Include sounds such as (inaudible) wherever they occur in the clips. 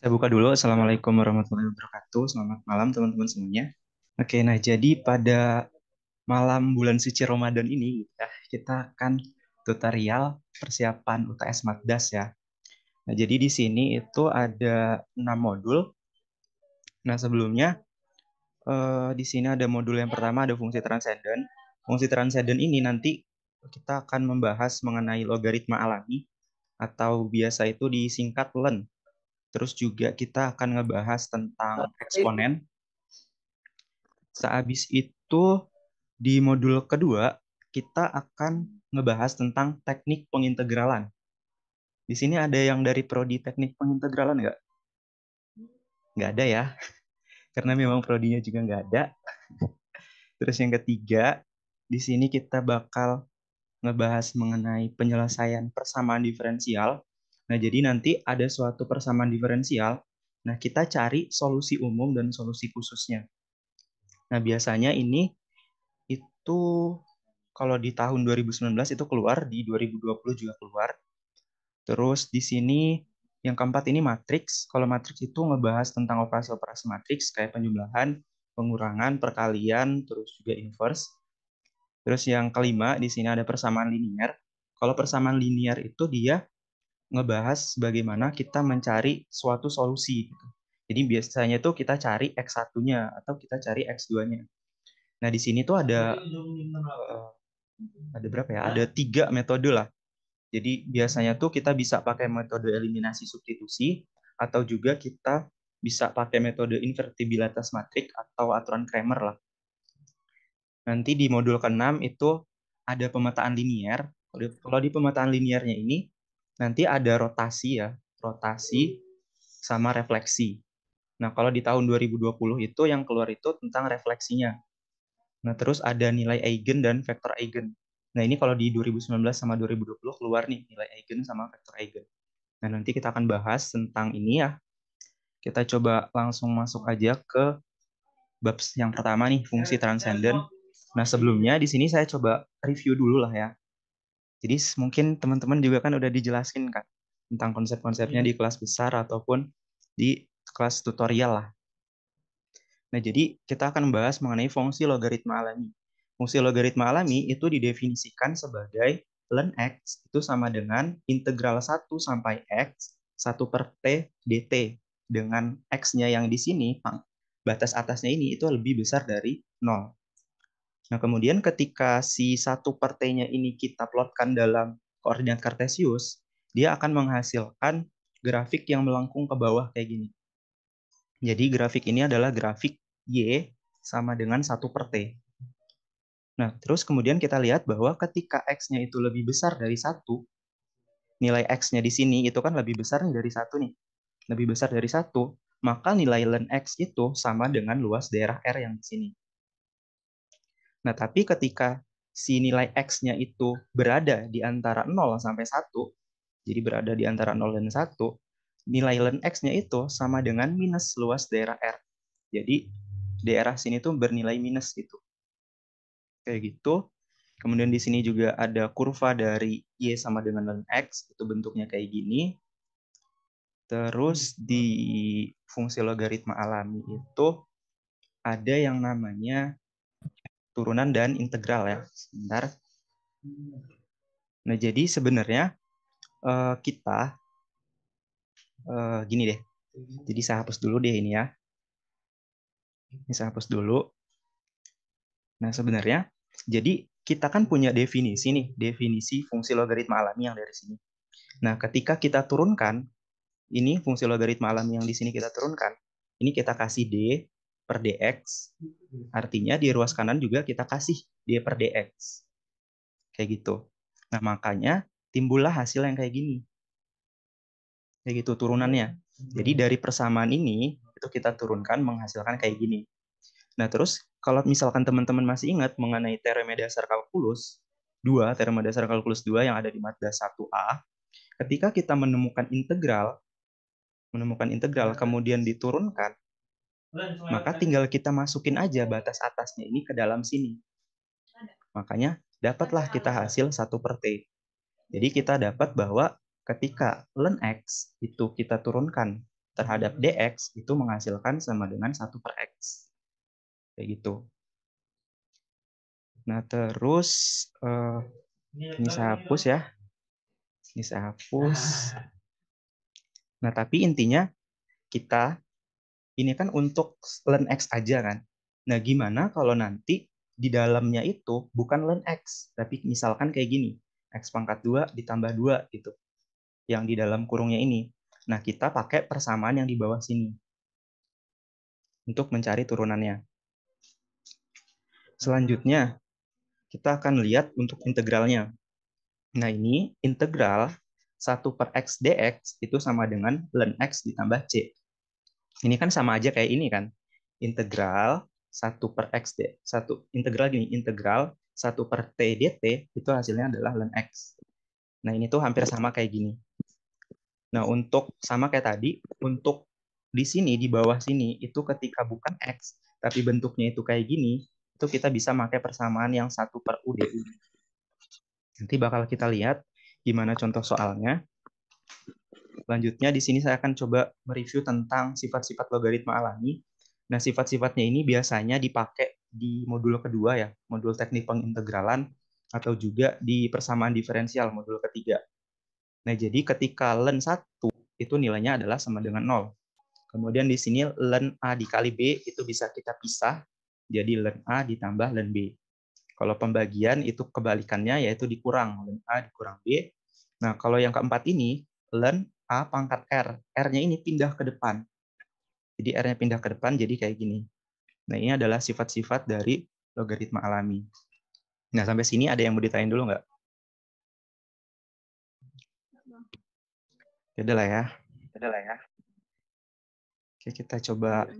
Saya buka dulu. Assalamualaikum warahmatullahi wabarakatuh. Selamat malam teman-teman semuanya. Oke, nah jadi pada malam bulan suci Ramadan ini ya, kita akan tutorial persiapan UTS Matdas ya. Nah, jadi di sini itu ada 6 modul. Nah, sebelumnya eh, di sini ada modul yang pertama ada fungsi transenden. Fungsi transenden ini nanti kita akan membahas mengenai logaritma alami atau biasa itu disingkat len. Terus juga kita akan ngebahas tentang eksponen. Sehabis itu di modul kedua kita akan ngebahas tentang teknik pengintegralan. Di sini ada yang dari prodi teknik pengintegralan nggak? Nggak ada ya, (laughs) karena memang prodinya juga nggak ada. (laughs) Terus yang ketiga, di sini kita bakal ngebahas mengenai penyelesaian persamaan diferensial Nah, jadi nanti ada suatu persamaan diferensial. Nah, kita cari solusi umum dan solusi khususnya. Nah, biasanya ini itu kalau di tahun 2019 itu keluar, di 2020 juga keluar. Terus di sini yang keempat ini matriks. Kalau matriks itu ngebahas tentang operasi-operasi matriks kayak penjumlahan, pengurangan, perkalian, terus juga inverse. Terus yang kelima di sini ada persamaan linier. Kalau persamaan linier itu dia ngebahas bagaimana kita mencari suatu solusi. Gitu. Jadi biasanya tuh kita cari X1-nya atau kita cari X2-nya. Nah, di sini tuh ada eh, ada hmm. berapa ya? Ada tiga metode lah. Jadi biasanya tuh kita bisa pakai metode eliminasi substitusi atau juga kita bisa pakai metode invertibilitas matrik atau aturan Kramer lah. Nanti di modul ke-6 itu ada pemetaan linier. Kalau di pemetaan liniernya ini nanti ada rotasi ya, rotasi sama refleksi. Nah, kalau di tahun 2020 itu yang keluar itu tentang refleksinya. Nah, terus ada nilai eigen dan vektor eigen. Nah, ini kalau di 2019 sama 2020 keluar nih nilai eigen sama vektor eigen. Nah, nanti kita akan bahas tentang ini ya. Kita coba langsung masuk aja ke bab yang pertama nih, fungsi transenden. Nah, sebelumnya di sini saya coba review dulu lah ya jadi mungkin teman-teman juga kan udah dijelasin kan tentang konsep-konsepnya iya. di kelas besar ataupun di kelas tutorial lah. Nah, jadi kita akan membahas mengenai fungsi logaritma alami. Fungsi logaritma alami itu didefinisikan sebagai ln x itu sama dengan integral 1 sampai x 1 per t dt dengan x-nya yang di sini batas atasnya ini itu lebih besar dari 0. Nah, kemudian ketika si satu partainya ini kita plotkan dalam koordinat kartesius, dia akan menghasilkan grafik yang melengkung ke bawah kayak gini. Jadi grafik ini adalah grafik Y sama dengan satu per T. Nah, terus kemudian kita lihat bahwa ketika X-nya itu lebih besar dari satu nilai X-nya di sini itu kan lebih besar dari satu nih. Lebih besar dari satu maka nilai ln X itu sama dengan luas daerah R yang di sini. Nah, tapi ketika si nilai X-nya itu berada di antara 0 sampai 1, jadi berada di antara 0 dan 1, nilai ln X-nya itu sama dengan minus luas daerah R. Jadi daerah sini itu bernilai minus gitu. Kayak gitu. Kemudian di sini juga ada kurva dari Y sama dengan ln X, itu bentuknya kayak gini. Terus di fungsi logaritma alami itu ada yang namanya turunan dan integral ya. Sebentar. Nah, jadi sebenarnya eh, kita eh, gini deh. Jadi saya hapus dulu deh ini ya. Ini saya hapus dulu. Nah, sebenarnya jadi kita kan punya definisi nih, definisi fungsi logaritma alami yang dari sini. Nah, ketika kita turunkan ini fungsi logaritma alami yang di sini kita turunkan, ini kita kasih D per dx. Artinya di ruas kanan juga kita kasih d per dx. Kayak gitu. Nah, makanya timbullah hasil yang kayak gini. Kayak gitu turunannya. Jadi dari persamaan ini itu kita turunkan menghasilkan kayak gini. Nah, terus kalau misalkan teman-teman masih ingat mengenai teorema dasar kalkulus 2, teorema dasar kalkulus 2 yang ada di mata 1A, ketika kita menemukan integral, menemukan integral kemudian diturunkan, maka kan? tinggal kita masukin aja batas atasnya ini ke dalam sini. Makanya dapatlah kita hasil 1 per T. Jadi kita dapat bahwa ketika ln X itu kita turunkan terhadap hmm. dx itu menghasilkan sama dengan 1 per X. Kayak gitu. Nah terus uh, ini saya hapus ya. Ini saya hapus. Ah. Nah tapi intinya kita ini kan untuk len X aja kan. Nah, gimana kalau nanti di dalamnya itu bukan len X, tapi misalkan kayak gini, X pangkat 2 ditambah 2 gitu, yang di dalam kurungnya ini. Nah, kita pakai persamaan yang di bawah sini untuk mencari turunannya. Selanjutnya, kita akan lihat untuk integralnya. Nah, ini integral 1 per x dx itu sama dengan ln x ditambah c. Ini kan sama aja kayak ini kan. Integral 1 per x d. Satu integral gini, integral 1 per t dt itu hasilnya adalah ln x. Nah, ini tuh hampir sama kayak gini. Nah, untuk sama kayak tadi, untuk di sini di bawah sini itu ketika bukan x tapi bentuknya itu kayak gini, itu kita bisa pakai persamaan yang satu per u du. Nanti bakal kita lihat gimana contoh soalnya. Selanjutnya di sini saya akan coba mereview tentang sifat-sifat logaritma alami. Nah, sifat-sifatnya ini biasanya dipakai di modul kedua ya, modul teknik pengintegralan atau juga di persamaan diferensial modul ketiga. Nah, jadi ketika ln 1 itu nilainya adalah sama dengan 0. Kemudian di sini ln A dikali B itu bisa kita pisah jadi ln A ditambah ln B. Kalau pembagian itu kebalikannya yaitu dikurang, ln A dikurang B. Nah, kalau yang keempat ini, ln A pangkat R. R-nya ini pindah ke depan. Jadi R-nya pindah ke depan jadi kayak gini. Nah ini adalah sifat-sifat dari logaritma alami. Nah sampai sini ada yang mau ditanyain dulu nggak? Tidak lah ya. udah lah ya. Ya, ya. Oke kita coba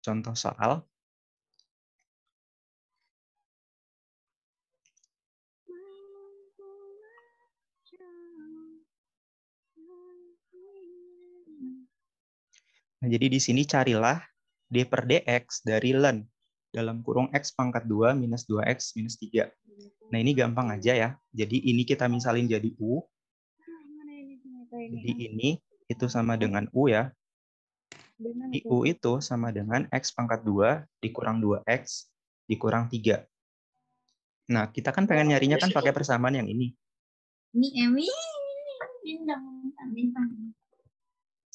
contoh soal. Nah, jadi di sini carilah d per dx dari len dalam kurung x pangkat 2 minus 2x minus 3. Nah ini gampang aja ya. Jadi ini kita misalin jadi U. Jadi ini itu sama dengan U ya. Di U itu sama dengan X pangkat 2 dikurang 2X dikurang 3. Nah kita kan pengen nyarinya kan pakai persamaan yang ini. Eh, ini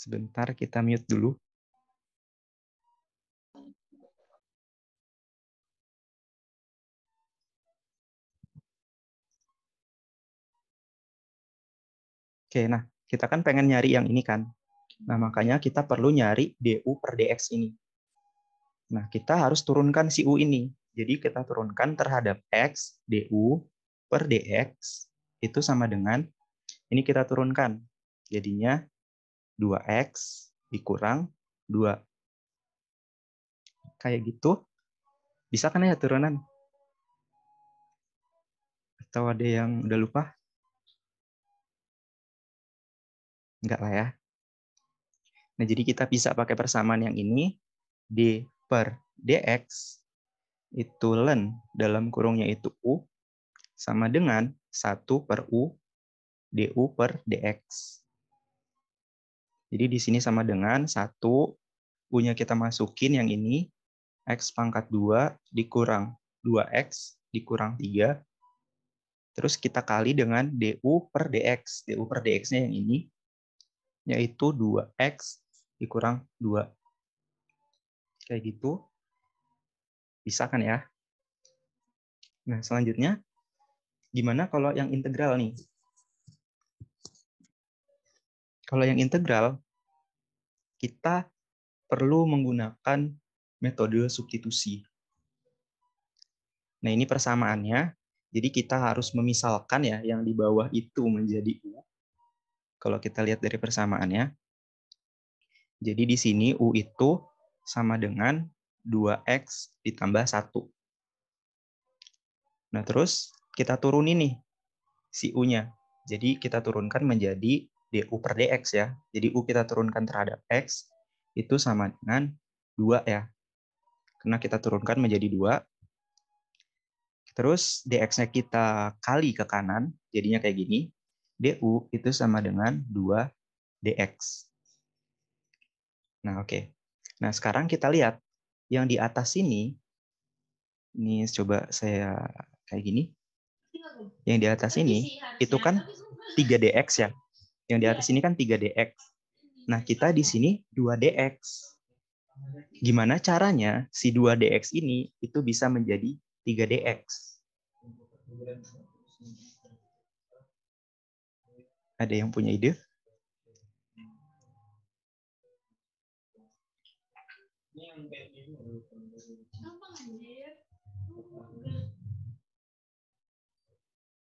Sebentar kita mute dulu. Oke, nah kita kan pengen nyari yang ini kan. Nah makanya kita perlu nyari DU per DX ini. Nah kita harus turunkan si U ini. Jadi kita turunkan terhadap X, DU per DX itu sama dengan ini kita turunkan. Jadinya 2x dikurang 2. Kayak gitu. Bisa kan ya turunan? Atau ada yang udah lupa? Enggak lah ya. Nah, jadi kita bisa pakai persamaan yang ini. D per dx itu len dalam kurungnya itu u sama dengan 1 per u du per dx. Jadi di sini sama dengan 1 punya kita masukin yang ini, X pangkat 2 dikurang 2X dikurang 3. Terus kita kali dengan DU per DX. DU per DX-nya yang ini, yaitu 2X dikurang 2. Kayak gitu. Bisa kan ya? Nah, selanjutnya, gimana kalau yang integral nih? Kalau yang integral, kita perlu menggunakan metode substitusi. Nah, ini persamaannya. Jadi kita harus memisalkan ya yang di bawah itu menjadi U. Kalau kita lihat dari persamaannya. Jadi di sini U itu sama dengan 2X ditambah 1. Nah, terus kita turunin nih si U-nya. Jadi kita turunkan menjadi du per dx ya. Jadi u kita turunkan terhadap x itu sama dengan 2 ya. Karena kita turunkan menjadi 2. Terus dx-nya kita kali ke kanan, jadinya kayak gini. du itu sama dengan 2 dx. Nah, oke. Okay. Nah, sekarang kita lihat yang di atas ini. Ini coba saya kayak gini. Yang di atas ini itu kan 3dx ya. Yang di atas iya. ini kan 3dx. Nah, kita di sini 2dx. Gimana caranya si 2dx ini itu bisa menjadi 3dx? Ada yang punya ide?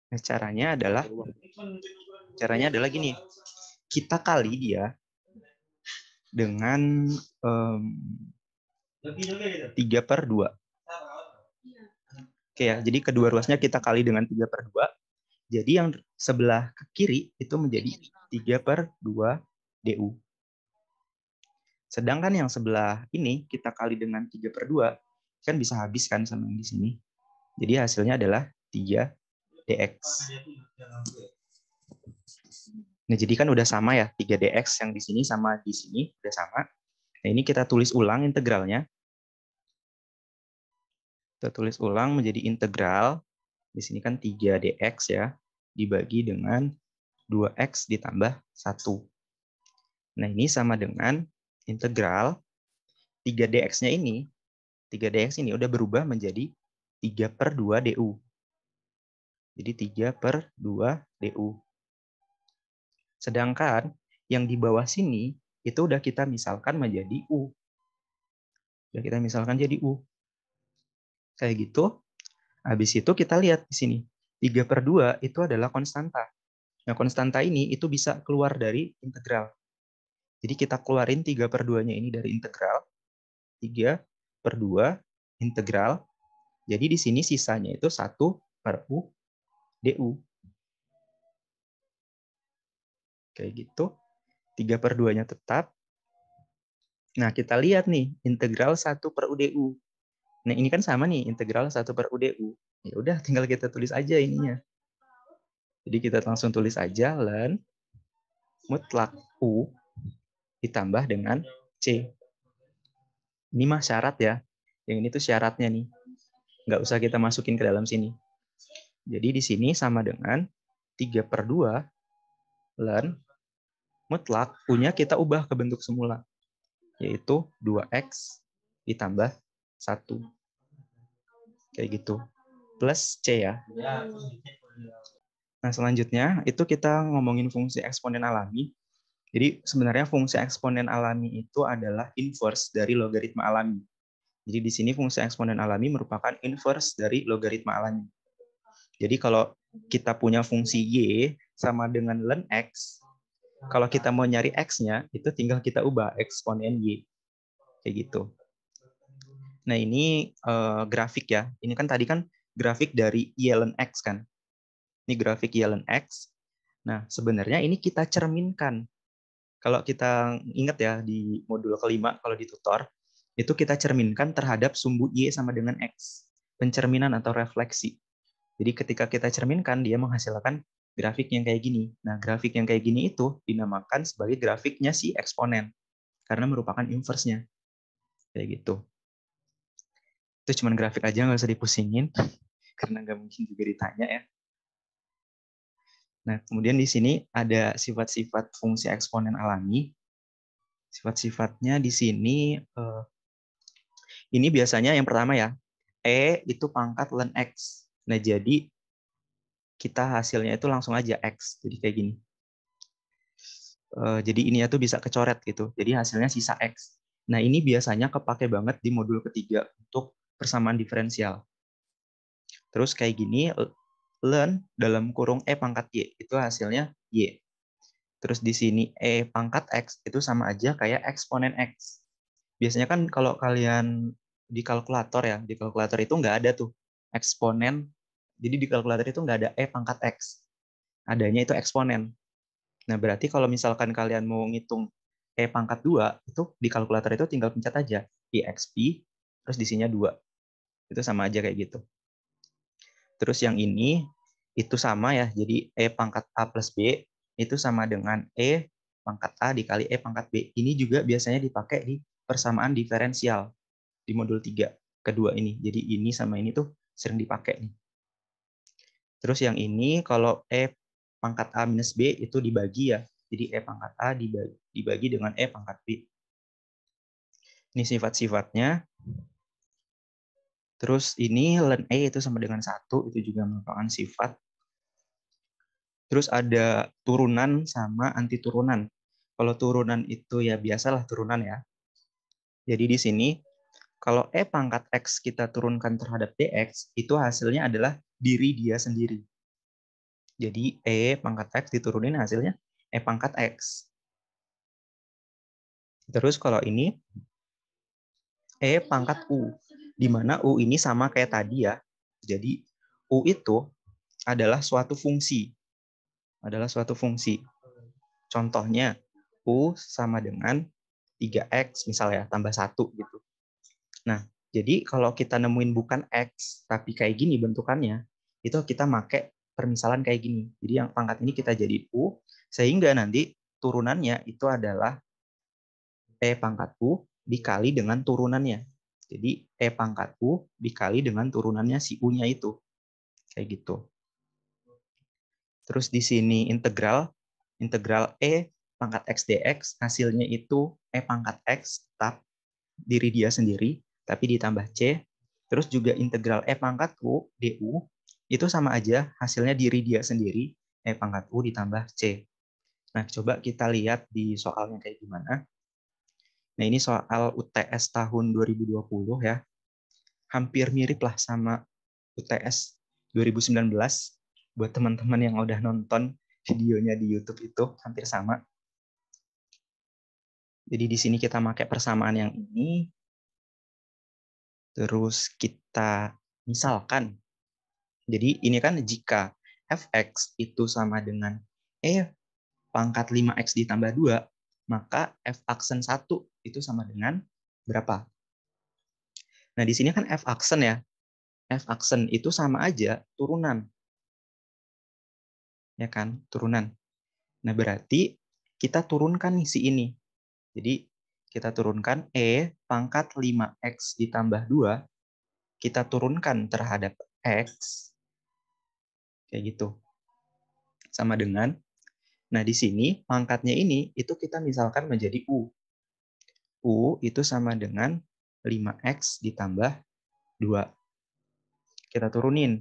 Nah, caranya adalah Caranya adalah gini, kita kali dia dengan um, 3 per 2. Oke ya, jadi kedua ruasnya kita kali dengan 3 per 2. Jadi yang sebelah ke kiri itu menjadi 3 per 2 DU. Sedangkan yang sebelah ini kita kali dengan 3 per 2, kan bisa habiskan sama yang di sini. Jadi hasilnya adalah 3 DX. Nah, jadi kan udah sama ya, 3dx yang di sini sama di sini, udah sama. Nah, ini kita tulis ulang integralnya. Kita tulis ulang menjadi integral. Di sini kan 3dx ya, dibagi dengan 2x ditambah 1. Nah, ini sama dengan integral 3dx-nya ini, 3dx ini udah berubah menjadi 3 per 2 du. Jadi 3 per 2 du. Sedangkan yang di bawah sini itu udah kita misalkan menjadi U. Udah kita misalkan jadi U. Kayak gitu. Habis itu kita lihat di sini. 3 per 2 itu adalah konstanta. Nah, konstanta ini itu bisa keluar dari integral. Jadi kita keluarin 3 per 2-nya ini dari integral. 3 per 2 integral. Jadi di sini sisanya itu 1 per U du. Kayak gitu. 3 per 2-nya tetap. Nah, kita lihat nih, integral 1 per UDU. Nah, ini kan sama nih, integral 1 per UDU. Ya udah, tinggal kita tulis aja ininya. Jadi kita langsung tulis aja ln mutlak U ditambah dengan C. Ini mah syarat ya. Yang ini tuh syaratnya nih. Nggak usah kita masukin ke dalam sini. Jadi di sini sama dengan 3 per 2 ln mutlak punya kita ubah ke bentuk semula, yaitu 2x ditambah 1. Kayak gitu. Plus C ya. Nah, selanjutnya itu kita ngomongin fungsi eksponen alami. Jadi sebenarnya fungsi eksponen alami itu adalah inverse dari logaritma alami. Jadi di sini fungsi eksponen alami merupakan inverse dari logaritma alami. Jadi kalau kita punya fungsi y sama dengan ln x, kalau kita mau nyari X-nya, itu tinggal kita ubah eksponen Y. Kayak gitu. Nah, ini uh, grafik ya. Ini kan tadi kan grafik dari Y ln X kan. Ini grafik Y ln X. Nah, sebenarnya ini kita cerminkan. Kalau kita ingat ya di modul kelima, kalau di tutor, itu kita cerminkan terhadap sumbu Y sama dengan X. Pencerminan atau refleksi. Jadi ketika kita cerminkan, dia menghasilkan grafik yang kayak gini. Nah, grafik yang kayak gini itu dinamakan sebagai grafiknya si eksponen karena merupakan inverse-nya. Kayak gitu. Itu cuma grafik aja nggak usah dipusingin (laughs) karena nggak mungkin juga ditanya ya. Nah, kemudian di sini ada sifat-sifat fungsi eksponen alami. Sifat-sifatnya di sini eh, ini biasanya yang pertama ya, E itu pangkat ln X. Nah, jadi kita hasilnya itu langsung aja X. Jadi kayak gini. Uh, jadi ininya tuh bisa kecoret gitu. Jadi hasilnya sisa X. Nah ini biasanya kepake banget di modul ketiga untuk persamaan diferensial. Terus kayak gini, eh, learn dalam kurung E pangkat Y. Itu hasilnya Y. Terus di sini E pangkat X itu sama aja kayak eksponen X. Biasanya kan kalau kalian di kalkulator ya, di kalkulator itu nggak ada tuh eksponen jadi di kalkulator itu nggak ada E pangkat X. Adanya itu eksponen. Nah, berarti kalau misalkan kalian mau ngitung E pangkat 2, itu di kalkulator itu tinggal pencet aja EXP, terus disinya 2. Itu sama aja kayak gitu. Terus yang ini, itu sama ya, jadi E pangkat A plus B, itu sama dengan E pangkat A dikali E pangkat B. Ini juga biasanya dipakai di persamaan diferensial di modul 3 kedua ini. Jadi ini sama ini tuh sering dipakai nih. Terus yang ini kalau E pangkat A minus B itu dibagi ya. Jadi E pangkat A dibagi, dibagi dengan E pangkat B. Ini sifat-sifatnya. Terus ini ln E itu sama dengan satu itu juga merupakan sifat. Terus ada turunan sama anti turunan. Kalau turunan itu ya biasalah turunan ya. Jadi di sini kalau E pangkat X kita turunkan terhadap DX, itu hasilnya adalah diri dia sendiri. Jadi E pangkat X diturunin hasilnya E pangkat X. Terus kalau ini E pangkat U, di mana U ini sama kayak tadi ya. Jadi U itu adalah suatu fungsi. Adalah suatu fungsi. Contohnya, U sama dengan 3X misalnya, tambah 1 gitu. Nah, jadi kalau kita nemuin bukan X, tapi kayak gini bentukannya, itu kita pakai permisalan kayak gini. Jadi yang pangkat ini kita jadi U, sehingga nanti turunannya itu adalah E pangkat U dikali dengan turunannya. Jadi E pangkat U dikali dengan turunannya si U-nya itu. Kayak gitu. Terus di sini integral, integral E pangkat X dx, hasilnya itu E pangkat X tetap diri dia sendiri tapi ditambah C. Terus juga integral E pangkat U DU itu sama aja hasilnya diri dia sendiri E pangkat U ditambah C. Nah, coba kita lihat di soalnya kayak gimana. Nah, ini soal UTS tahun 2020 ya. Hampir mirip lah sama UTS 2019 buat teman-teman yang udah nonton videonya di YouTube itu hampir sama. Jadi di sini kita pakai persamaan yang ini, terus kita misalkan. Jadi ini kan jika fx itu sama dengan e pangkat 5x ditambah 2, maka f aksen 1 itu sama dengan berapa? Nah, di sini kan f aksen ya. F aksen itu sama aja turunan. Ya kan? Turunan. Nah, berarti kita turunkan nih si ini. Jadi kita turunkan E pangkat 5X ditambah 2, kita turunkan terhadap X, kayak gitu. Sama dengan, nah di sini pangkatnya ini, itu kita misalkan menjadi U. U itu sama dengan 5X ditambah 2. Kita turunin.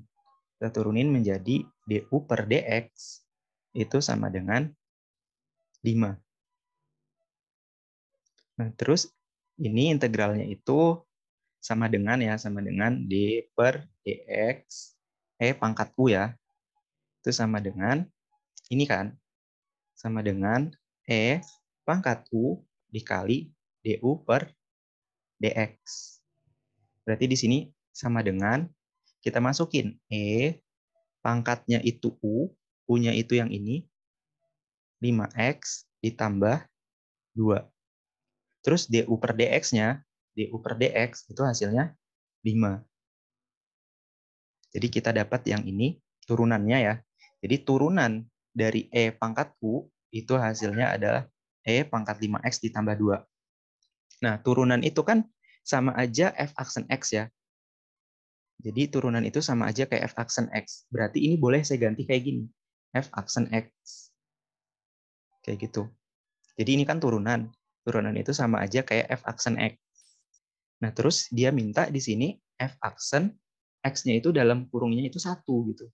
Kita turunin menjadi DU per DX itu sama dengan 5. Nah, terus ini integralnya itu sama dengan ya, sama dengan D per dx E pangkat U ya. Itu sama dengan, ini kan, sama dengan E pangkat U dikali DU per dx. Berarti di sini sama dengan kita masukin E pangkatnya itu U, U-nya itu yang ini, 5x ditambah 2 Terus DU per DX-nya, DU per DX itu hasilnya 5. Jadi kita dapat yang ini, turunannya ya. Jadi turunan dari E pangkat U itu hasilnya adalah E pangkat 5X ditambah 2. Nah, turunan itu kan sama aja F aksen X ya. Jadi turunan itu sama aja kayak F aksen X. Berarti ini boleh saya ganti kayak gini. F aksen X. Kayak gitu. Jadi ini kan turunan turunan itu sama aja kayak f aksen x. Nah, terus dia minta di sini f aksen x-nya itu dalam kurungnya itu satu gitu.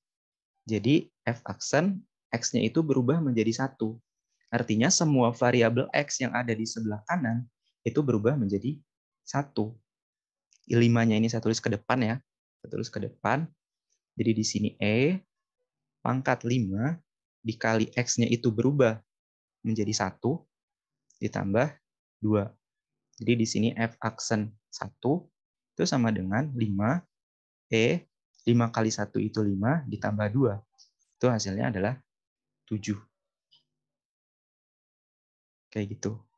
Jadi f aksen x-nya itu berubah menjadi satu. Artinya semua variabel x yang ada di sebelah kanan itu berubah menjadi satu. i ini saya tulis ke depan ya. Saya tulis ke depan. Jadi di sini E pangkat 5 dikali X-nya itu berubah menjadi satu ditambah 2. Jadi di sini F aksen 1 itu sama dengan 5 E 5 kali 1 itu 5 ditambah 2. Itu hasilnya adalah 7. Kayak gitu.